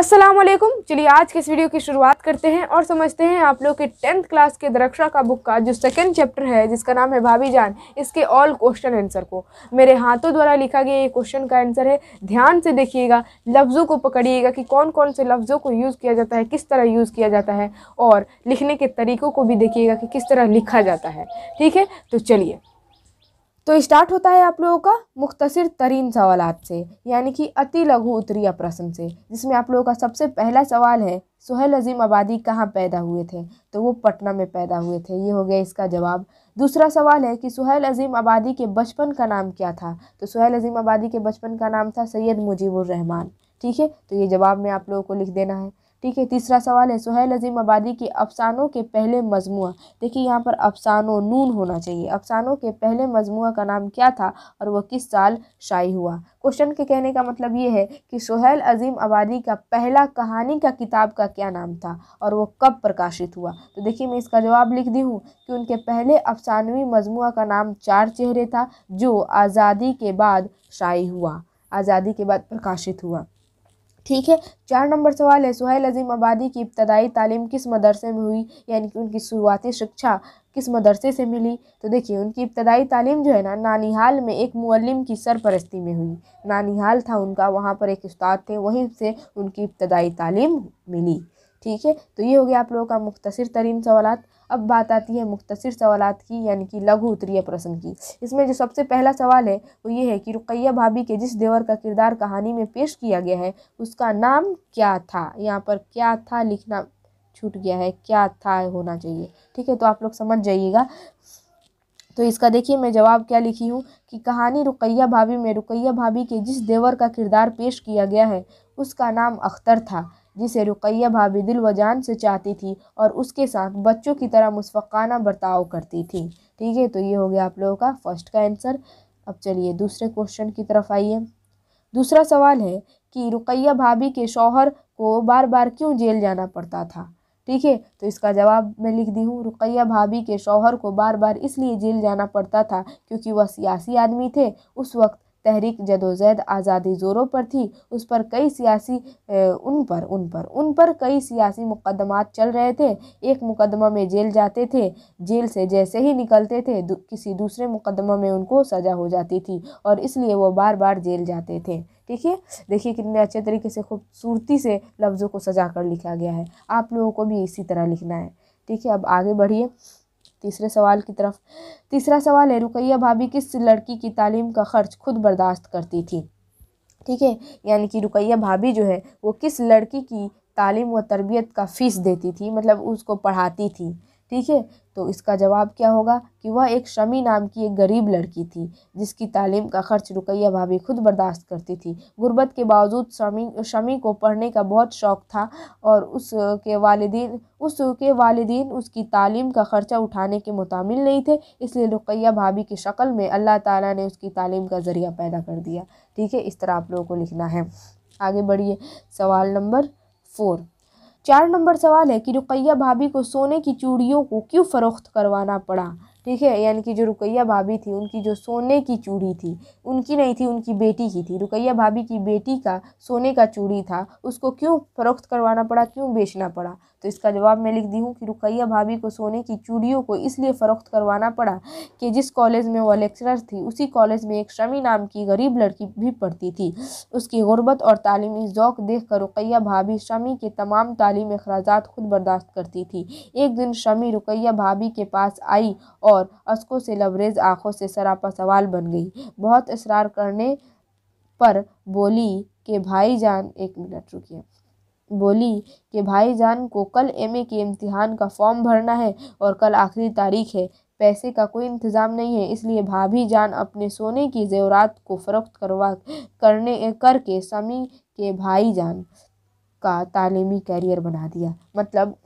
असलम चलिए आज के इस वीडियो की शुरुआत करते हैं और समझते हैं आप लोग के टेंथ क्लास के दरक्षा का बुक का जो सेकंड चैप्टर है जिसका नाम है भाभी जान इसके ऑल क्वेश्चन आंसर को मेरे हाथों द्वारा लिखा गया ये क्वेश्चन का आंसर है ध्यान से देखिएगा लफ्ज़ों को पकड़िएगा कि कौन कौन से लफ्ज़ों को यूज़ किया जाता है किस तरह यूज़ किया जाता है और लिखने के तरीक़ों को भी देखिएगा कि किस तरह लिखा जाता है ठीक है तो चलिए तो स्टार्ट होता है आप लोगों का मुख्तसर तरीन सवाल से यानी कि अति लघु उत्तरीय प्रश्न से जिसमें आप लोगों का सबसे पहला सवाल है सुहेल अजीम आबादी कहाँ पैदा हुए थे तो वो पटना में पैदा हुए थे ये हो गया इसका जवाब दूसरा सवाल है कि सुहेल अजीम आबादी के बचपन का नाम क्या था तो सुहेल अजीम आबादी के बचपन का नाम था सैयद मुजीबुर ठीक है तो ये जवाब में आप लोगों को लिख देना है ठीक है तीसरा सवाल है सुहेल अजीम आबादी के अफसानों के पहले मजमू देखिए यहाँ पर अफसानों नून होना चाहिए अफसानों के पहले मजमू का नाम क्या था और वह किस साल शाई हुआ क्वेश्चन के कहने का मतलब ये है कि सुहेल अजीम आबादी का पहला कहानी का किताब का क्या नाम था और वो कब प्रकाशित हुआ तो देखिए मैं इसका जवाब लिख दी हूँ कि उनके पहले अफसानवी मजमू का नाम चार चेहरे था जो आज़ादी के बाद शाई हुआ आज़ादी के बाद प्रकाशित हुआ ठीक है चार नंबर सवाल है सुहेल अजीम आबादी की इब्तदाई तालीम किस मदरसे में हुई यानी कि उनकी शुरुआती शिक्षा किस मदरसे से मिली तो देखिए उनकी इब्तदाई तालीम जो है ना नानिहाल में एक मुअल्लिम की सरपरस्ती में हुई नानिहाल था उनका वहाँ पर एक उस्ताद थे वहीं से उनकी इब्तदाई तालीम मिली ठीक है तो ये हो गया आप लोगों का मुख्तर तरीन सवाल अब बात आती है मुख्तर सवाल की यानी कि लघु उत्तरीय प्रश्न की इसमें जो सबसे पहला सवाल है वो ये है कि रुकैया भाभी के जिस देवर का किरदार कहानी में पेश किया गया है उसका नाम क्या था यहाँ पर क्या था लिखना छूट गया है क्या था होना चाहिए ठीक है तो आप लोग समझ जाइएगा तो इसका देखिए मैं जवाब क्या लिखी हूँ कि कहानी रुकैया भाभी में रुकैया भाभी के जिस देवर का किरदार पेश किया गया है उसका नाम अख्तर था जिसे रुकैया भाभी दिल वजान से चाहती थी और उसके साथ बच्चों की तरह मुस्फ़ाना बर्ताव करती थी ठीक है तो ये हो गया आप लोगों का फर्स्ट का आंसर अब चलिए दूसरे क्वेश्चन की तरफ आइए दूसरा सवाल है कि रुकैया भाभी के शौहर को बार बार क्यों जेल जाना पड़ता था ठीक है तो इसका जवाब मैं लिख दी हूँ रुकैया भाभी के शौहर को बार बार इसलिए जेल जाना पड़ता था क्योंकि वह सियासी आदमी थे उस वक्त तहरीक जदोजहद आज़ादी ज़ोरों पर थी उस पर कई सियासी उन पर उन पर उन पर कई सियासी मुकदमात चल रहे थे एक मुकदमा में जेल जाते थे जेल से जैसे ही निकलते थे दु, किसी दूसरे मुकदमा में उनको सज़ा हो जाती थी और इसलिए वो बार बार जेल जाते थे ठीक है देखिए कितने अच्छे तरीके से खूबसूरती से लफ्ज़ों को सजा कर लिखा गया है आप लोगों को भी इसी तरह लिखना है ठीक है अब आगे बढ़िए तीसरे सवाल की तरफ तीसरा सवाल है रुकैया भाभी किस लड़की की तालीम का खर्च खुद बर्दाश्त करती थी ठीक है यानी कि रुकैया भाभी जो है वो किस लड़की की तालीम व तरबियत का फ़ीस देती थी मतलब उसको पढ़ाती थी ठीक है तो इसका जवाब क्या होगा कि वह एक शमी नाम की एक गरीब लड़की थी जिसकी तालीम का खर्च रुकैया भाभी खुद बर्दाश्त करती थी गुर्बत के बावजूद शमी शमी को पढ़ने का बहुत शौक़ था और उसके वालदीन उसके वालदीन उसकी तालीम का खर्चा उठाने के मुतामिल नहीं थे इसलिए रुकैया भाभी की शक्ल में अल्लाह ताला ने उसकी तालीम का ज़रिया पैदा कर दिया ठीक है इस तरह आप लोगों को लिखना है आगे बढ़िए सवाल नंबर फोर चार नंबर सवाल है कि रुकैया भाभी को सोने की चूड़ियों को क्यों फ़रोख्त करवाना पड़ा ठीक है यानी कि जो रुकैया भाभी थी उनकी जो सोने की चूड़ी थी उनकी नहीं थी उनकी बेटी की थी रुकैया भाभी की बेटी का सोने का चूड़ी था उसको क्यों फ़रोख्त करवाना पड़ा क्यों बेचना पड़ा तो इसका जवाब मैं लिख दी हूँ कि रुकैया भाभी को सोने की चूड़ियों को इसलिए फ़रोख्त करवाना पड़ा कि जिस कॉलेज में वह लेक्चरर थी उसी कॉलेज में एक शमी नाम की गरीब लड़की भी पढ़ती थी उसकी गुर्बत और तालीमी ओक़ देख कर रुकैया भाभी शमी के तमाम तालीम अखराज खुद बर्दाश्त करती थी एक दिन शमी रुकैया भाभी के पास आई और अस्को से लबरेज आँखों से सरापा सवाल बन गई बहुत इसरार करने पर बोली कि जान एक मिनट रुकिए बोली कि भाईजान को कल एमए के इम्तिहान का फॉर्म भरना है और कल आखिरी तारीख है पैसे का कोई इंतज़ाम नहीं है इसलिए भाभी जान अपने सोने की जेवरात को फ़रोख्त करवा करने करके समी के भाई जान का तालीमी करियर बना दिया मतलब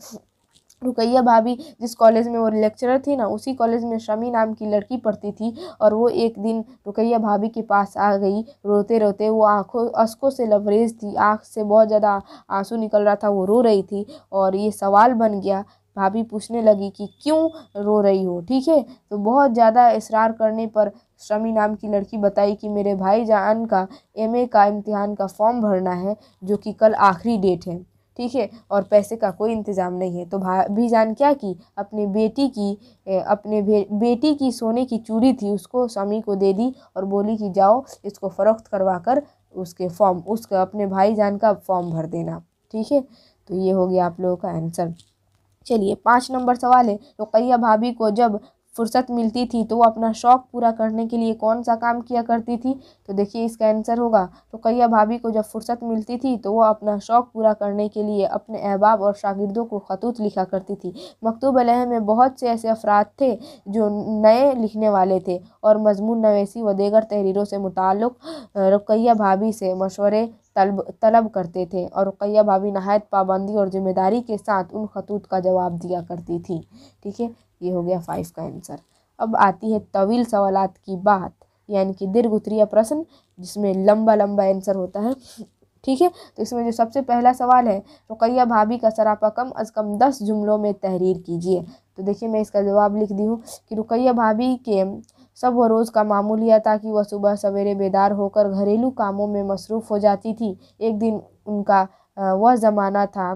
रुकैया भाभी जिस कॉलेज में वो लेक्चरर थी ना उसी कॉलेज में शमी नाम की लड़की पढ़ती थी और वो एक दिन रुकैया भाभी के पास आ गई रोते रोते वो आँखों अशकों से लवरेज थी आँख से बहुत ज़्यादा आंसू निकल रहा था वो रो रही थी और ये सवाल बन गया भाभी पूछने लगी कि क्यों रो रही हो ठीक है तो बहुत ज़्यादा इसरार करने पर शमी नाम की लड़की बताई कि मेरे भाई जान का एमए का इम्तिहान का फॉर्म भरना है जो कि कल आखिरी डेट है ठीक है और पैसे का कोई इंतज़ाम नहीं है तो भाभी जान क्या की अपनी बेटी की अपने बेटी की सोने की चूड़ी थी उसको स्वामी को दे दी और बोली कि जाओ इसको फ़रोख्त करवा कर उसके फॉर्म उसका अपने भाई जान का फॉर्म भर देना ठीक है तो ये हो गया आप लोगों का आंसर चलिए पाँच नंबर सवाल है रुकैया भाभी को जब फुर्सत मिलती थी तो वो अपना शौक़ पूरा करने के लिए कौन सा काम किया करती थी तो देखिए इसका आंसर होगा तो कैया भाभी को जब फुर्सत मिलती थी तो वो अपना शौक़ पूरा करने के लिए अपने अहबाब और शागिर्दों को खतूत लिखा करती थी मकतूब लह में बहुत से ऐसे अफराद थे जो नए लिखने वाले थे और मजमून नवेसी व दीगर तहरीरों से मुतल रुकैया भाभी से मशवरे तलब तलब करते थे और रुकैया भाभी नहायत पाबंदी और ज़िम्मेदारी के साथ उन खतूत का जवाब दिया करती थी ठीक है ये हो गया फाइव का आंसर अब आती है तवील सवालत की बात यानी कि दीर्घ उत्तरीय प्रश्न जिसमें लंबा लंबा आंसर होता है ठीक है तो इसमें जो सबसे पहला सवाल है रुकैया भाभी का सरापा कम अज़ कम दस जुमलों में तहरीर कीजिए तो देखिए मैं इसका जवाब लिख दी हूँ कि रुकैया भाभी के सब वह रोज़ का मामूलिया था कि वह सुबह सवेरे बेदार होकर घरेलू कामों में मसरूफ़ हो जाती थी एक दिन उनका वह ज़माना था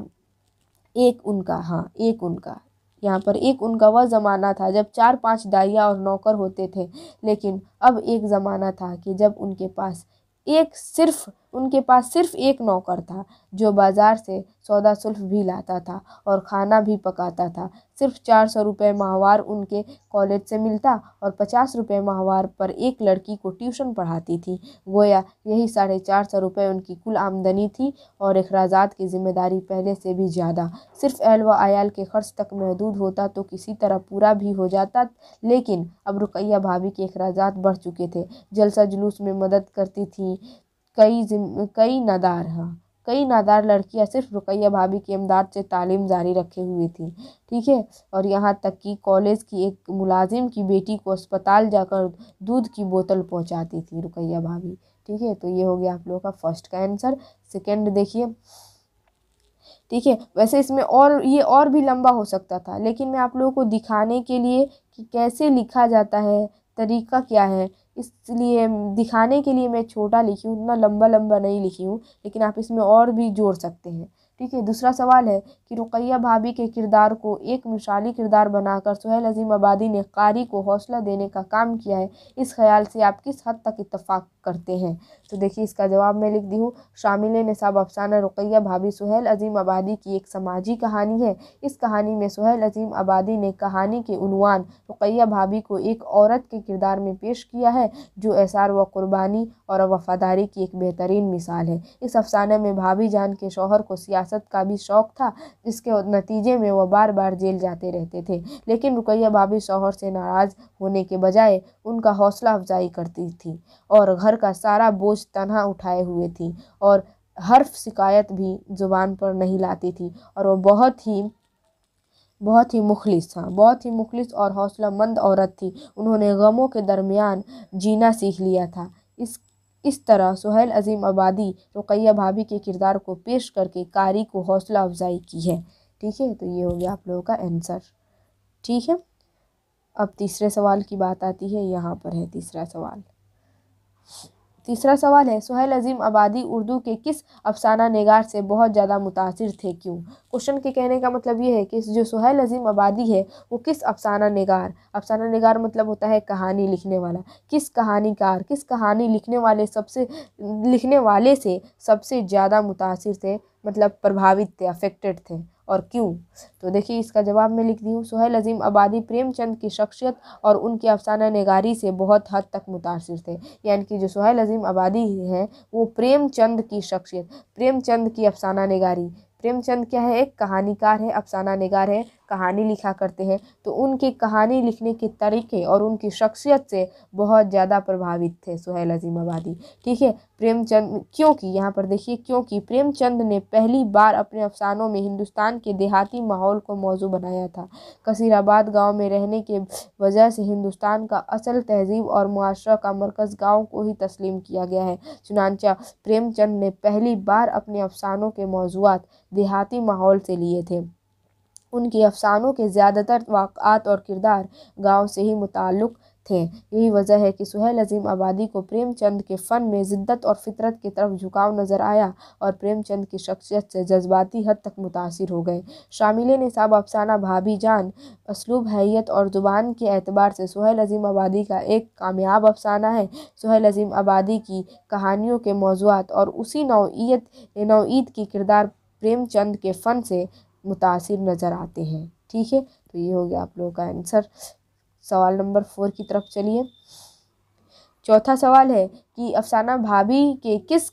एक उनका हाँ एक उनका यहाँ पर एक उनका वह ज़माना था जब चार पांच दाइया और नौकर होते थे लेकिन अब एक ज़माना था कि जब उनके पास एक सिर्फ उनके पास सिर्फ एक नौकर था जो बाज़ार से सौदा सुल्फ़ भी लाता था और खाना भी पकाता था सिर्फ चार सौ रुपये माहवार उनके कॉलेज से मिलता और पचास रुपये माहवार पर एक लड़की को ट्यूशन पढ़ाती थी गोया यही साढ़े चार सौ रुपये उनकी कुल आमदनी थी और अखराज की जिम्मेदारी पहले से भी ज़्यादा सिर्फ एहल व आयाल के खर्च तक महदूद होता तो किसी तरह पूरा भी हो जाता लेकिन अब रुकैया भाभी के अखराज बढ़ चुके थे जलसा जुलूस में मदद करती थी कई कई नदार हाँ कई नादार लड़कियां सिर्फ रुकैया भाभी की इमदाद से तालीम जारी रखे हुए थी ठीक है और यहाँ तक कि कॉलेज की एक मुलाजिम की बेटी को अस्पताल जाकर दूध की बोतल पहुँचाती थी रुकैया भाभी ठीक है तो ये हो गया आप लोगों का फर्स्ट का आंसर सेकेंड देखिए ठीक है वैसे इसमें और ये और भी लंबा हो सकता था लेकिन मैं आप लोगों को दिखाने के लिए कि कैसे लिखा जाता है तरीका क्या है इसलिए दिखाने के लिए मैं छोटा लिखी हूँ इतना लम्बा लम्बा नहीं लिखी हूँ लेकिन आप इसमें और भी जोड़ सकते हैं ठीक है दूसरा सवाल है कि रुकैया भाभी के किरदार को एक मिसाली किरदार बनाकर सुहेल अजीम आबादी ने कारी को हौसला देने का काम किया है इस ख्याल से आप किस हद तक इतफ़ाक़ करते हैं तो देखिए इसका जवाब मैं लिख दी हूँ शामिल नसाब अफसाना रुकैया भाभी सुहेल अजीम आबादी की एक समाजी कहानी है इस कहानी में सुहेल अजीम आबादी ने कहानी के उनवान रुकैया भाभी को एक औरत के किरदार में पेश किया है जो एसार व कुर्बानी और वफ़ादारी की एक बेहतरीन मिसाल है इस अफसाने में भाभी जान के शोहर को सियासी सियासत का भी शौक था जिसके नतीजे में वह बार बार जेल जाते रहते थे लेकिन रुकैया भाभी शौहर से नाराज़ होने के बजाय उनका हौसला अफजाई करती थी और घर का सारा बोझ तनहा उठाए हुए थी और हर्फ शिकायत भी ज़ुबान पर नहीं लाती थी और वह बहुत ही बहुत ही मुखलिस था बहुत ही मुखलिस और हौसलामंद औरत थी उन्होंने गमों के दरमियान जीना सीख लिया था इस इस तरह सुहेल अजीम आबादी रुकैया भाभी के किरदार को पेश करके कारी को हौसला अफजाई की है ठीक है तो ये हो गया आप लोगों का आंसर ठीक है अब तीसरे सवाल की बात आती है यहाँ पर है तीसरा सवाल तीसरा सवाल है सुहेल अजीम आबादी उर्दू के किस अफसाना नगार से बहुत ज़्यादा मुतासर थे क्यों क्वेश्चन के कहने का मतलब ये है कि जो सुहेल अजीम आबादी है वो किस अफसाना नगार अफसाना नगार मतलब होता है कहानी लिखने वाला किस कहानीकार किस कहानी लिखने वाले सबसे लिखने वाले से सबसे ज़्यादा मुतासर थे मतलब प्रभावित थे अफेक्टेड थे और क्यों तो देखिए इसका जवाब मैं लिख दी हूँ सुहेल अजीम आबादी प्रेमचंद की शख्सियत और उनकी अफसाना नगारी से बहुत हद तक मुतासर थे यानी कि जो सुहेल अजीम आबादी हैं वो प्रेमचंद की शख्सियत प्रेमचंद की अफसाना नगारी प्रेमचंद क्या है एक कहानीकार है अफसाना नगार है कहानी लिखा करते हैं तो उनके कहानी लिखने के तरीके और उनकी शख्सियत से बहुत ज़्यादा प्रभावित थे सुहेल अजीम आबादी ठीक है प्रेमचंद क्योंकि यहाँ पर देखिए क्योंकि प्रेमचंद ने पहली बार अपने अफसानों में हिंदुस्तान के देहाती माहौल को मौजू बनाया था कसीराबाद गाँव में रहने के वजह से हिंदुस्तान का असल तहजीब और मुआरा का मरकज़ गाँव को ही तस्लीम किया गया है चुनानचा प्रेमचंद ने पहली बार अपने अफसानों के मौजूद देहाती माहौल से लिए थे उनकी अफसानों के ज़्यादातर वाक़ात और किरदार गांव से ही मुतक़ थे यही वजह है कि सुहेल अजीम आबादी को प्रेमचंद के फ़न में जिद्दत और फितरत की तरफ झुकाव नज़र आया और प्रेमचंद की शख्सियत से जज्बाती हद तक मुतासर हो गए शामिल निसाब अफसाना भाभी जान असलूब हैत और ज़ुबान के एतबार से सुहेल अजीम आबादी का एक कामयाब अफसाना है सुहेल अजीम आबादी की कहानियों के मौजूद और उसी नौीयत नौत की किरदार प्रेमचंद के फ़न से मुतासर नज़र आते हैं ठीक है तो ये हो गया आप लोगों का आंसर सवाल नंबर फोर की तरफ चलिए चौथा सवाल है कि अफसाना भाभी के किस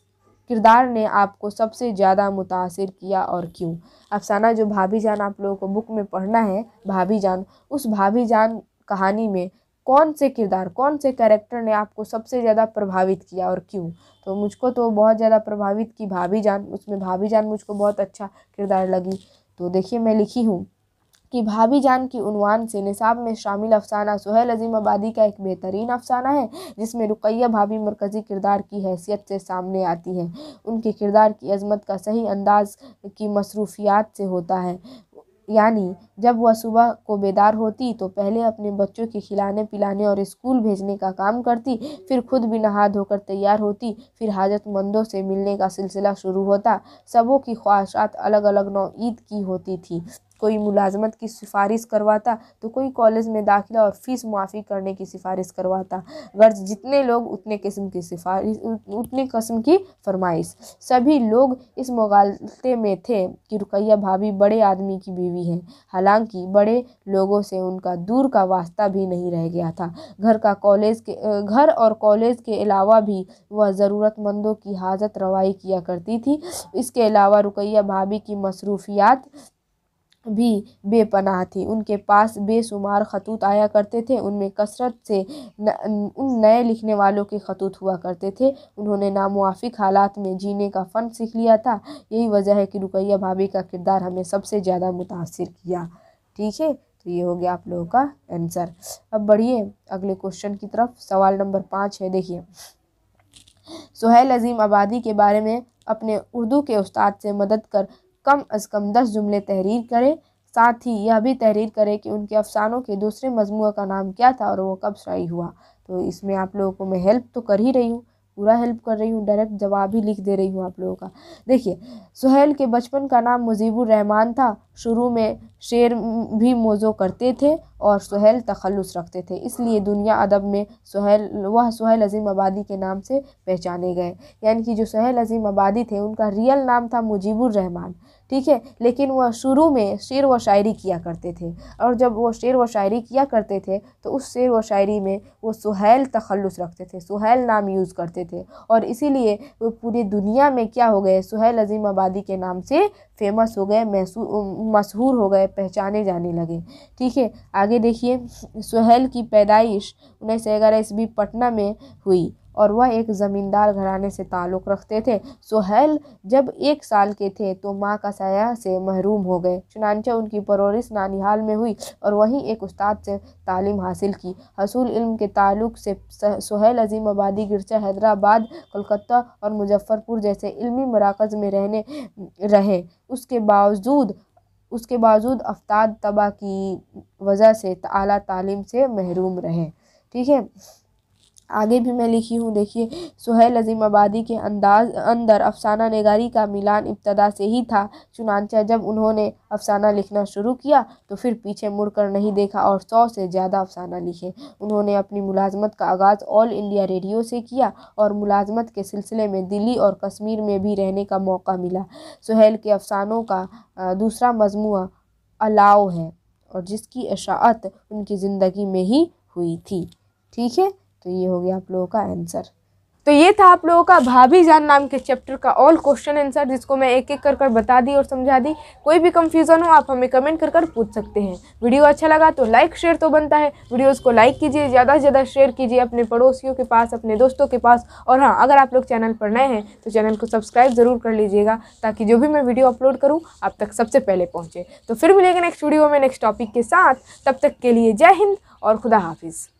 किरदार ने आपको सबसे ज़्यादा मुतासर किया और क्यों अफसाना जो भाभी जान आप लोगों को बुक में पढ़ना है भाभी जान उस भाभी जान कहानी में कौन से किरदार कौन से कैरेक्टर ने आपको सबसे ज़्यादा प्रभावित किया और क्यों तो मुझको तो बहुत ज़्यादा प्रभावित की भाभी जान उसमें भाभी जान मुझको बहुत अच्छा किरदार लगी तो देखिए मैं लिखी हूँ कि भाभी जान की उनवान से निसाब में शामिल अफसाना सुहेल अजीम आबादी का एक बेहतरीन अफसाना है जिसमें रुकैया भाभी मरकज़ी किरदार की हैसियत से सामने आती है उनके किरदार की अजमत का सही अंदाज की मसरूफियात से होता है यानी जब वह सुबह को बेदार होती तो पहले अपने बच्चों के खिलाने पिलाने और स्कूल भेजने का काम करती फिर खुद भी नहा धोकर तैयार होती फिर हाजतमंदों से मिलने का सिलसिला शुरू होता सबों की ख्वाहिशात अलग अलग नौ ईद की होती थी कोई मुलाजमत की सिफारिश करवाता तो कोई कॉलेज में दाखिला और फ़ीस माफ़ी करने की सिफारिश करवाता गर्ज जितने लोग उतने किस्म की सिफारिश उतने कस्म की फरमाइश सभी लोग इस मुगालते में थे कि रुकैया भाभी बड़े आदमी की बीवी है हालांकि बड़े लोगों से उनका दूर का वास्ता भी नहीं रह गया था घर का कॉलेज के घर और कॉलेज के अलावा भी वह ज़रूरतमंदों की हाजत रवाई किया करती थी इसके अलावा रुकैया भाभी की मसरूफियात भी बेपनाह थी उनके पास बेशुमार खतूत आया करते थे उनमें कसरत से न, उन नए लिखने वालों के खतूत हुआ करते थे उन्होंने नामुआफिक हालात में जीने का फ़न सीख लिया था यही वजह है कि रुकैया भाभी का किरदार हमें सबसे ज़्यादा मुतासर किया ठीक है तो ये हो गया आप लोगों का आंसर अब बढ़िए अगले क्वेश्चन की तरफ सवाल नंबर पाँच है देखिए सुहेल अजीम आबादी के बारे में अपने उर्दू के उस्ताद से मदद कर कम अज़ कम दस जुमले तहरीर करें साथ ही यह भी तहरीर करें कि उनके अफसानों के दूसरे मजमू का नाम क्या था और वो कब शाई हुआ तो इसमें आप लोगों को मैं हेल्प तो कर ही रही हूँ पूरा हेल्प कर रही हूँ डायरेक्ट जवाब ही लिख दे रही हूँ आप लोगों का देखिए सुहेल के बचपन का नाम मुजीबुर रहमान था शुरू में शेर भी मोज़ो करते थे और सुहेल तखलस रखते थे इसलिए दुनिया अदब में सुहेल वह सुहेल अजीम आबादी के नाम से पहचाने गए यानी कि जो सुहेल अजीम आबादी थे उनका रियल नाम था मुजीबुर रहमान ठीक है लेकिन वह शुरू में शेर व शायरी किया करते थे और जब वो शेर व शायरी किया करते थे तो उस शेर व शायरी में वो सुहैल तखलस रखते थे सुहैल नाम यूज़ करते थे और इसीलिए वो पूरी दुनिया में क्या हो गए सुहैल अजीम आबादी के नाम से फेमस हो गए मशहूर हो गए पहचाने जाने लगे ठीक है आगे देखिए सुहैल की पैदाइश उन्नीस सौ ग्यारह ईस्वी पटना में हुई और वह एक ज़मींदार घराने से ताल्लुक़ रखते थे सोहेल जब एक साल के थे तो माँ का साया से महरूम हो गए चुनानचे उनकी परवरिश नानिहाल में हुई और वहीं एक उस्ताद से तालीम हासिल की हसूल इल्म के ताल्लुक से सोहेल अजीम आबादी गिरजा हैदराबाद कोलकाता और मुजफ्फ़रपुर जैसे इलमी मराकज़ में रहने रहे उसके बावजूद उसके बावजूद अफ्ताद तबा की वजह से अली तालीम से महरूम रहे ठीक है आगे भी मैं लिखी हूँ देखिए सुहेल अज़ीम आबादी के अंदाज अंदर अफसाना नगारी का मिलान इब्तदा से ही था चुनानचा जब उन्होंने अफसाना लिखना शुरू किया तो फिर पीछे मुड़कर नहीं देखा और सौ से ज़्यादा अफसाना लिखे उन्होंने अपनी मुलाजमत का आगाज़ ऑल इंडिया रेडियो से किया और मुलाजमत के सिलसिले में दिल्ली और कश्मीर में भी रहने का मौका मिला सुहेल के अफसानों का दूसरा मजमू अलाव है और जिसकी अशात उनकी ज़िंदगी में ही हुई थी ठीक है तो ये हो गया आप लोगों का आंसर तो ये था आप लोगों का भाभी जान नाम के चैप्टर का ऑल क्वेश्चन आंसर जिसको मैं एक एक कर कर बता दी और समझा दी कोई भी कंफ्यूजन हो आप हमें कमेंट कर कर पूछ सकते हैं वीडियो अच्छा लगा तो लाइक शेयर तो बनता है वीडियोस को लाइक कीजिए ज़्यादा से ज़्यादा शेयर कीजिए अपने पड़ोसियों के पास अपने दोस्तों के पास और हाँ अगर आप लोग चैनल पर नए हैं तो चैनल को सब्सक्राइब ज़रूर कर लीजिएगा ताकि जो भी मैं वीडियो अपलोड करूँ आप तक सबसे पहले पहुँचे तो फिर मिलेगा नेक्स्ट वीडियो में नेक्स्ट टॉपिक के साथ तब तक के लिए जय हिंद और खुदा हाफिज़